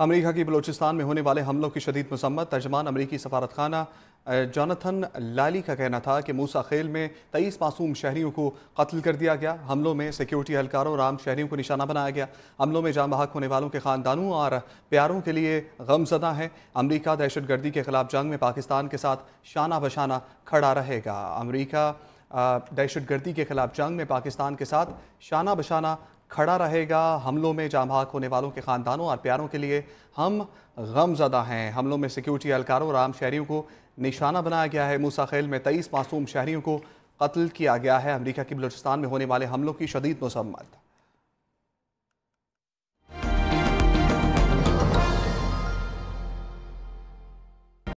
अमरीका की बलोचिस्तान में होने वाले हमलों की शदीद मसम्मत तर्जमान अमरीकी सफारत खाना लाली का कहना था कि मूसा खेल में तेईस मासूम शहरीों को कत्ल कर दिया गया हमलों में सिक्योरिटी एहलकारों और आम शहरीों को निशाना बनाया गया हमलों में जाम बहाक होने वालों के ख़ानदानों और प्यारों के लिए गमजदा है अमरीका दहशत गर्दी के खिलाफ जंग में पाकिस्तान के साथ शाना बशाना खड़ा रहेगा अमरीका दहशत गर्दी के खिलाफ जंग में पाकिस्तान के साथ शाना बशाना खड़ा रहेगा हमलों में जाम हाक होने वालों के ख़ानदानों और प्यारों के लिए हम गमजदा हैं हमलों में सिक्योरिटी एहलकारों और आम शहरीों को निशाना बनाया गया है मूसा खेल में तेईस मासूम शहरीों को कत्ल किया गया है अमरीका की बलोचिस्तान में होने वाले हमलों की शदीद मसम्मत